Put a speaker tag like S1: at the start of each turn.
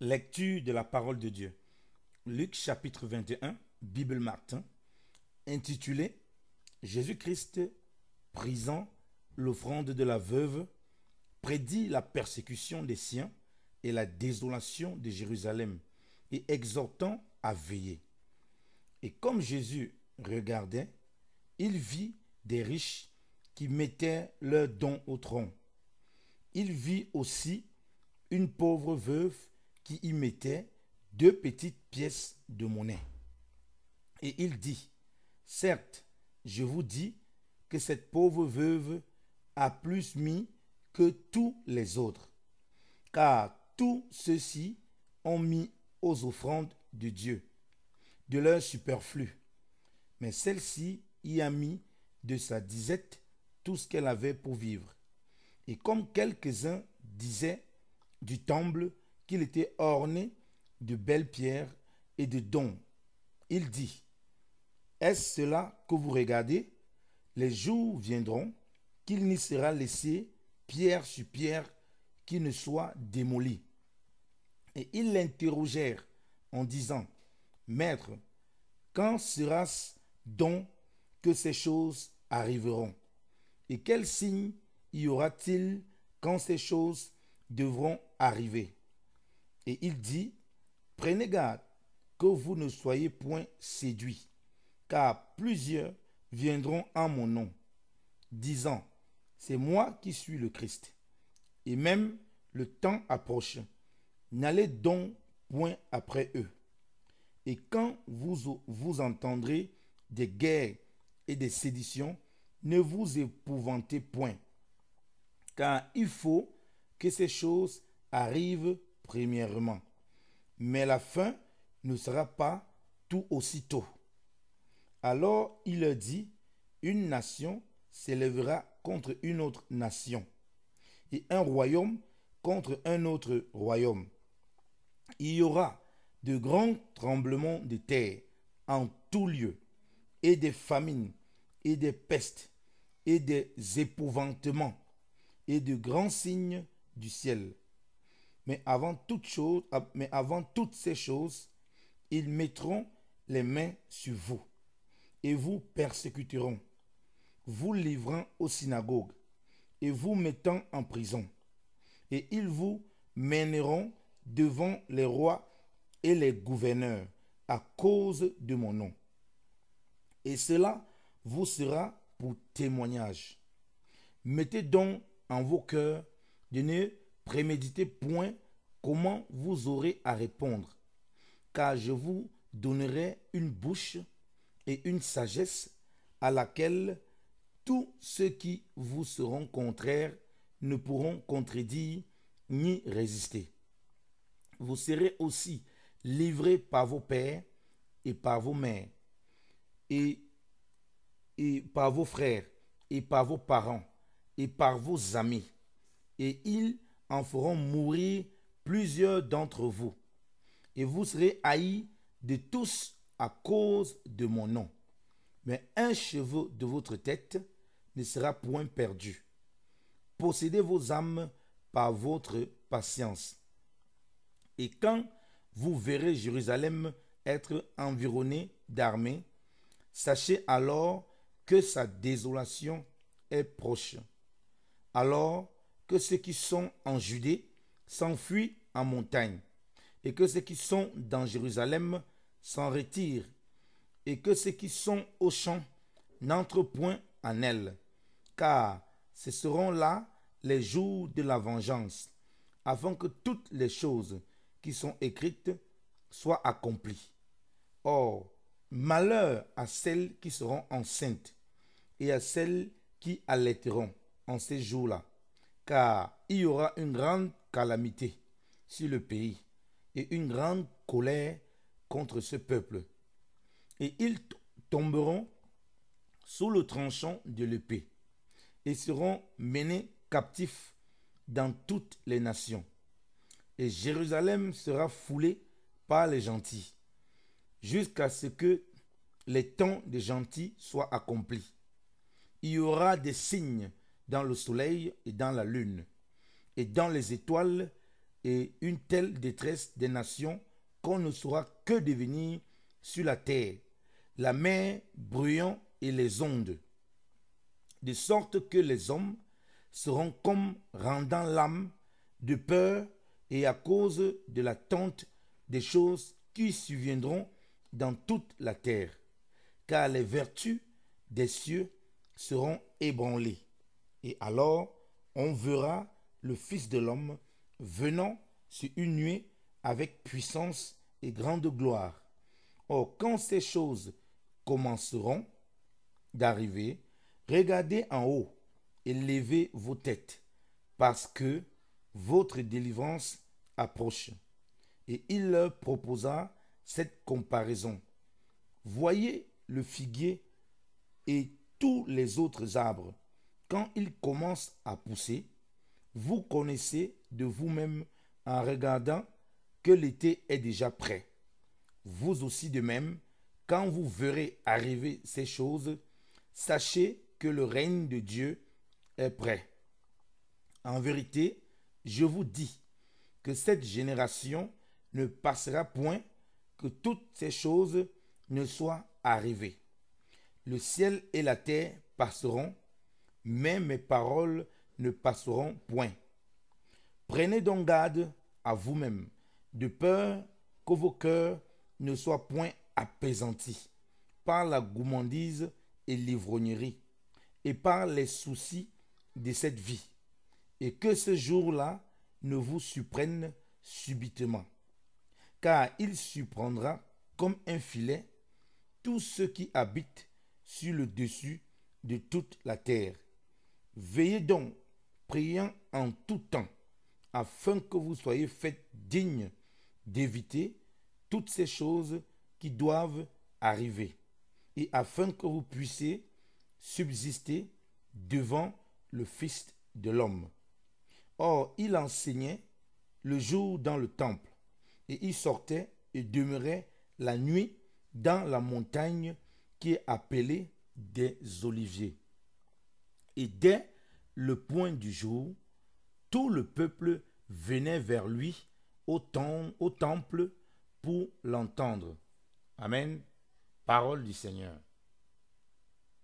S1: Lecture de la parole de Dieu. Luc chapitre 21, Bible Martin, intitulé Jésus-Christ prisant l'offrande de la veuve, prédit la persécution des siens et la désolation de Jérusalem, et exhortant à veiller. Et comme Jésus regardait, il vit des riches qui mettaient leurs dons au tronc. Il vit aussi une pauvre veuve qui y mettait deux petites pièces de monnaie. Et il dit, Certes, je vous dis que cette pauvre veuve a plus mis que tous les autres, car tous ceux-ci ont mis aux offrandes de Dieu de leur superflu, mais celle-ci y a mis de sa disette tout ce qu'elle avait pour vivre. Et comme quelques-uns disaient du temple, qu'il était orné de belles pierres et de dons. Il dit, Est-ce cela que vous regardez Les jours viendront qu'il n'y sera laissé pierre sur pierre qui ne soit démoli. » Et ils l'interrogèrent en disant, Maître, quand sera-ce donc que ces choses arriveront Et quel signe y aura-t-il quand ces choses devront arriver et il dit, prenez garde que vous ne soyez point séduits, car plusieurs viendront en mon nom, disant, c'est moi qui suis le Christ. Et même le temps approche. N'allez donc point après eux. Et quand vous, vous entendrez des guerres et des séditions, ne vous épouvantez point, car il faut que ces choses arrivent, premièrement. Mais la fin ne sera pas tout aussitôt. Alors il leur dit, une nation s'élèvera contre une autre nation, et un royaume contre un autre royaume. Il y aura de grands tremblements de terre en tout lieu, et des famines, et des pestes, et des épouvantements, et de grands signes du ciel. Mais avant, toute chose, ah, mais avant toutes ces choses, ils mettront les mains sur vous et vous persécuteront, vous livrant aux synagogues et vous mettant en prison. Et ils vous mèneront devant les rois et les gouverneurs à cause de mon nom. Et cela vous sera pour témoignage. Mettez donc en vos cœurs de ne Préméditez point comment vous aurez à répondre, car je vous donnerai une bouche et une sagesse à laquelle tous ceux qui vous seront contraires ne pourront contredire ni résister. Vous serez aussi livrés par vos pères et par vos mères et, et par vos frères et par vos parents et par vos amis. Et ils en feront mourir plusieurs d'entre vous, et vous serez haïs de tous à cause de mon nom. Mais un cheveu de votre tête ne sera point perdu. Possédez vos âmes par votre patience. Et quand vous verrez Jérusalem être environnée d'armées, sachez alors que sa désolation est proche. Alors que ceux qui sont en Judée s'enfuient en montagne, et que ceux qui sont dans Jérusalem s'en retirent, et que ceux qui sont aux champs n'entrent point en elle, car ce seront là les jours de la vengeance, avant que toutes les choses qui sont écrites soient accomplies. Or, malheur à celles qui seront enceintes et à celles qui allaiteront en ces jours-là, car il y aura une grande calamité sur le pays et une grande colère contre ce peuple. Et ils tomberont sous le tranchant de l'épée et seront menés captifs dans toutes les nations. Et Jérusalem sera foulée par les gentils jusqu'à ce que les temps des gentils soient accomplis. Il y aura des signes dans le soleil et dans la lune, et dans les étoiles, et une telle détresse des nations qu'on ne saura que devenir sur la terre, la mer bruyant et les ondes, de sorte que les hommes seront comme rendant l'âme de peur et à cause de l'attente des choses qui surviendront dans toute la terre, car les vertus des cieux seront ébranlées. Et alors, on verra le Fils de l'homme venant sur une nuée avec puissance et grande gloire. Or, quand ces choses commenceront d'arriver, regardez en haut et levez vos têtes, parce que votre délivrance approche. Et il leur proposa cette comparaison. Voyez le figuier et tous les autres arbres quand il commence à pousser, vous connaissez de vous-même en regardant que l'été est déjà prêt. Vous aussi de même, quand vous verrez arriver ces choses, sachez que le règne de Dieu est prêt. En vérité, je vous dis que cette génération ne passera point que toutes ces choses ne soient arrivées. Le ciel et la terre passeront, mais mes paroles ne passeront point. Prenez donc garde à vous-même, de peur que vos cœurs ne soient point apaisantis par la gourmandise et l'ivrognerie, et par les soucis de cette vie, et que ce jour-là ne vous surprenne subitement, car il surprendra comme un filet tous ceux qui habitent sur le dessus de toute la terre. Veillez donc, priant en tout temps, afin que vous soyez faits dignes d'éviter toutes ces choses qui doivent arriver, et afin que vous puissiez subsister devant le Fils de l'homme. Or, il enseignait le jour dans le temple, et il sortait et demeurait la nuit dans la montagne qui est appelée des Oliviers et dès le point du jour, tout le peuple venait vers lui au, temple, pour l'entendre. Amen. Parole du Seigneur.